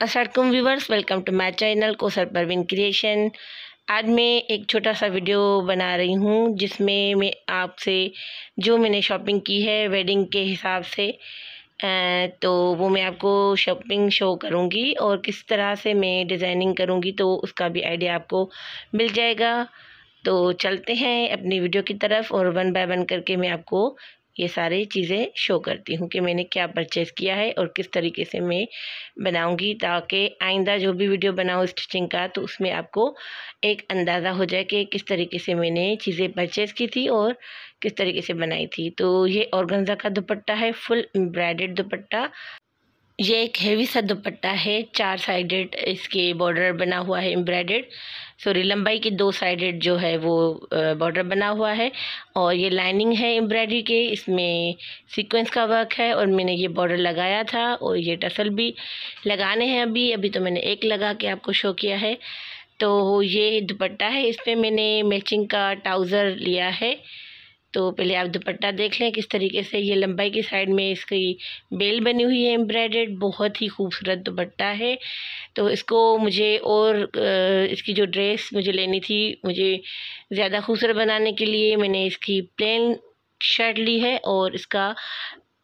Aslam viewers welcome to my channel Kausar Parveen creation आज मैं एक छोटा सा वीडियो बना रही हूँ जिसमें मैं आपसे जो मैंने शॉपिंग की है वेडिंग के हिसाब से तो वो मैं आपको शॉपिंग शो करूँगी और किस तरह से मैं डिज़ाइनिंग करूँगी तो उसका भी आइडिया आपको मिल जाएगा तो चलते हैं अपनी वीडियो की तरफ और वन बाय वन करके मैं आपको ये सारी चीज़ें शो करती हूँ कि मैंने क्या परचेज़ किया है और किस तरीके से मैं बनाऊँगी ताकि आइंदा जो भी वीडियो बनाऊँ स्टिचिंग का तो उसमें आपको एक अंदाज़ा हो जाए कि किस तरीके से मैंने चीज़ें परचेज़ की थी और किस तरीके से बनाई थी तो ये औरगंजा का दुपट्टा है फुल एम्ब्रॉयडेड दुपट्टा ये एक हेवी सा दुपट्टा है चार साइडेड इसके बॉर्डर बना हुआ है एम्ब्रॉयडेड सॉरी लंबाई के दो साइडेड जो है वो बॉर्डर बना हुआ है और ये लाइनिंग है एम्ब्रॉयडरी के इसमें सीक्वेंस का वर्क है और मैंने ये बॉर्डर लगाया था और ये टसल भी लगाने हैं अभी अभी तो मैंने एक लगा के आपको शो किया है तो ये दुपट्टा है इस पर मैंने मैचिंग का ट्राउज़र लिया है तो पहले आप दुपट्टा देख लें किस तरीके से ये लंबाई की साइड में इसकी बेल बनी हुई है एम्ब्रॉयडेड बहुत ही खूबसूरत दुपट्टा है तो इसको मुझे और इसकी जो ड्रेस मुझे लेनी थी मुझे ज़्यादा खूबसूरत बनाने के लिए मैंने इसकी प्लेन शर्ट ली है और इसका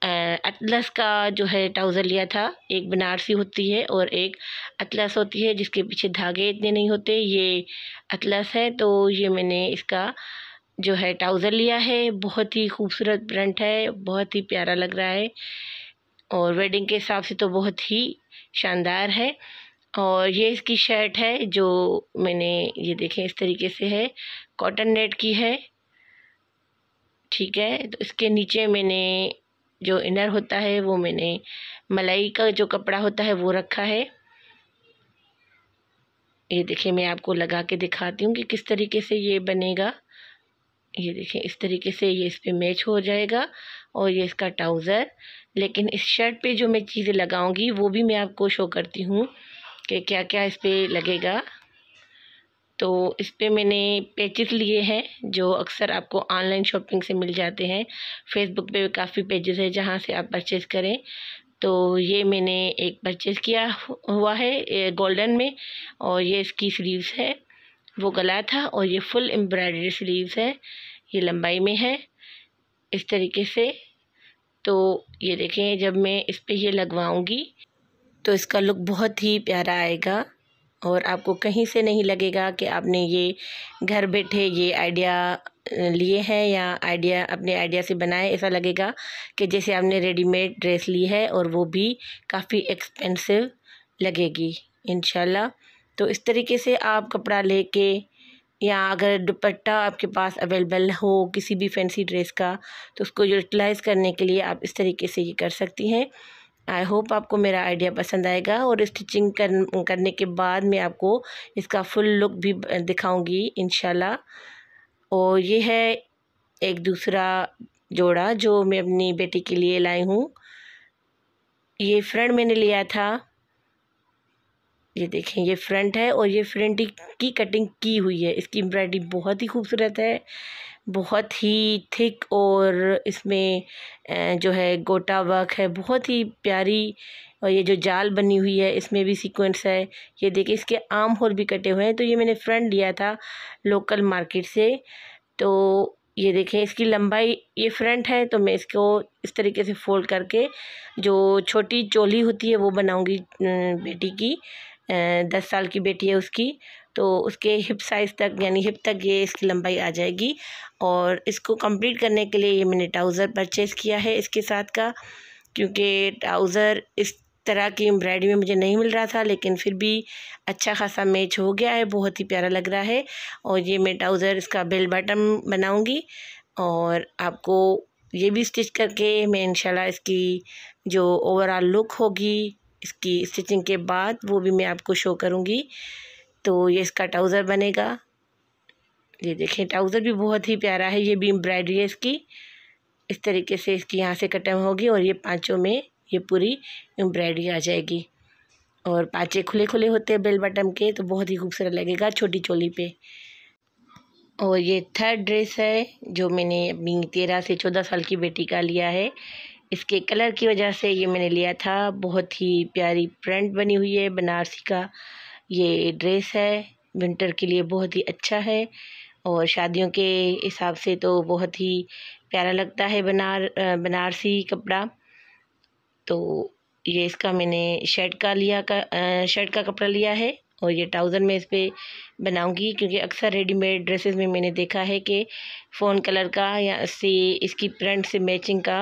अतलस का जो है ट्राउज़र लिया था एक बनारसी होती है और एक अतलस होती है जिसके पीछे धागे इतने नहीं होते ये अतलस है तो ये मैंने इसका जो है ट्राउज़र लिया है बहुत ही खूबसूरत प्रिंट है बहुत ही प्यारा लग रहा है और वेडिंग के हिसाब से तो बहुत ही शानदार है और ये इसकी शर्ट है जो मैंने ये देखें इस तरीके से है कॉटन नेट की है ठीक है तो इसके नीचे मैंने जो इनर होता है वो मैंने मलाई का जो कपड़ा होता है वो रखा है ये देखिए मैं आपको लगा के दिखाती हूँ कि किस तरीके से ये बनेगा ये देखिए इस तरीके से ये इस पर मैच हो जाएगा और ये इसका ट्राउज़र लेकिन इस शर्ट पे जो मैं चीज़ें लगाऊंगी वो भी मैं आपको शो करती हूँ कि क्या क्या इस पर लगेगा तो इस पर मैंने पेचेस लिए हैं जो अक्सर आपको ऑनलाइन शॉपिंग से मिल जाते हैं फेसबुक पे काफ़ी पेजेस है जहाँ से आप परचेज़ करें तो ये मैंने एक परचेज़ किया हुआ है गोल्डन में और ये इसकी स्लीव्स है वो गला था और ये फुल एम्ब्रॉयडरी स्लीव्स है ये लंबाई में है इस तरीके से तो ये देखें जब मैं इस पर ये लगवाऊँगी तो इसका लुक बहुत ही प्यारा आएगा और आपको कहीं से नहीं लगेगा कि आपने ये घर बैठे ये आइडिया लिए हैं या आइडिया अपने आइडिया से बनाए ऐसा लगेगा कि जैसे आपने रेडीमेड ड्रेस ली है और वो भी काफ़ी एक्सपेंसिव लगेगी इन तो इस तरीके से आप कपड़ा लेके या अगर दुपट्टा आपके पास अवेलेबल हो किसी भी फैंसी ड्रेस का तो उसको यूटिलाइज़ करने के लिए आप इस तरीके से ये कर सकती हैं आई होप आपको मेरा आइडिया पसंद आएगा और स्टिचिंग कर, करने के बाद मैं आपको इसका फुल लुक भी दिखाऊंगी इन और ये है एक दूसरा जोड़ा जो मैं अपनी बेटी के लिए लाई हूँ ये फ्रंट मैंने लिया था ये देखें ये फ्रंट है और ये फ्रंट की कटिंग की हुई है इसकी एम्ब्रॉयडरी बहुत ही खूबसूरत है बहुत ही थिक और इसमें जो है गोटा वर्क है बहुत ही प्यारी और ये जो जाल बनी हुई है इसमें भी सीक्वेंस है ये देखें इसके आम होल भी कटे हुए हैं तो ये मैंने फ्रंट लिया था लोकल मार्केट से तो ये देखें इसकी लंबाई ये फ्रंट है तो मैं इसको इस तरीके से फोल्ड करके जो छोटी चोली होती है वो बनाऊंगी बेटी की दस साल की बेटी है उसकी तो उसके हिप साइज़ तक यानी हिप तक ये इसकी लंबाई आ जाएगी और इसको कंप्लीट करने के लिए ये मैंने ट्राउज़र परचेज़ किया है इसके साथ का क्योंकि ट्राउज़र इस तरह की एम्ब्रायडरी में मुझे नहीं मिल रहा था लेकिन फिर भी अच्छा खासा मैच हो गया है बहुत ही प्यारा लग रहा है और ये मैं ट्राउज़र इसका बेल बटन बनाऊँगी और आपको ये भी स्टिच करके मैं इंशाल्लाह इसकी जो ओवरऑल लुक होगी इसकी स्टिचिंग के बाद वो भी मैं आपको शो करूँगी तो ये इसका ट्राउज़र बनेगा ये देखें ट्राउज़र भी बहुत ही प्यारा है ये भी एम्ब्रॉयडरी है इसकी इस तरीके से इसकी यहाँ से कटम होगी और ये पाँचों में ये पूरी एम्ब्रॉयडरी आ जाएगी और पाँचे खुले खुले होते हैं बेल बटम के तो बहुत ही खूबसूरत लगेगा छोटी चोली पे और ये थर्ड ड्रेस है जो मैंने अपनी तेरह से चौदह साल की बेटी का लिया है इसके कलर की वजह से ये मैंने लिया था बहुत ही प्यारी प्रिंट बनी हुई है बनारसी का ये ड्रेस है विंटर के लिए बहुत ही अच्छा है और शादियों के हिसाब से तो बहुत ही प्यारा लगता है बनार बनारसी कपड़ा तो ये इसका मैंने शर्ट का लिया का शर्ट का कपड़ा लिया है और ये ट्राउज़र मैं इस पर बनाऊँगी क्योंकि अक्सर रेडीमेड ड्रेसेस में मैंने देखा है कि फ़ोन कलर का या से इसकी प्रिंट से मैचिंग का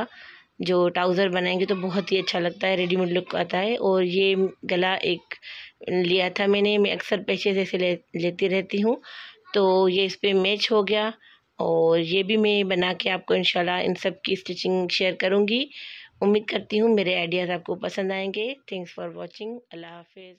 जो ट्राउज़र बनाएंगे तो बहुत ही अच्छा लगता है रेडीमेड लुक आता है और ये गला एक लिया था मैंने मैं अक्सर पैसे जैसे ले लेती रहती हूँ तो ये इस पर मैच हो गया और ये भी मैं बना के आपको इन इन सब की स्टिचिंग शेयर करूँगी उम्मीद करती हूँ मेरे आइडियाज़ आपको पसंद आएंगे थैंक्स फॉर वॉचिंग अल्लाह हाफिज़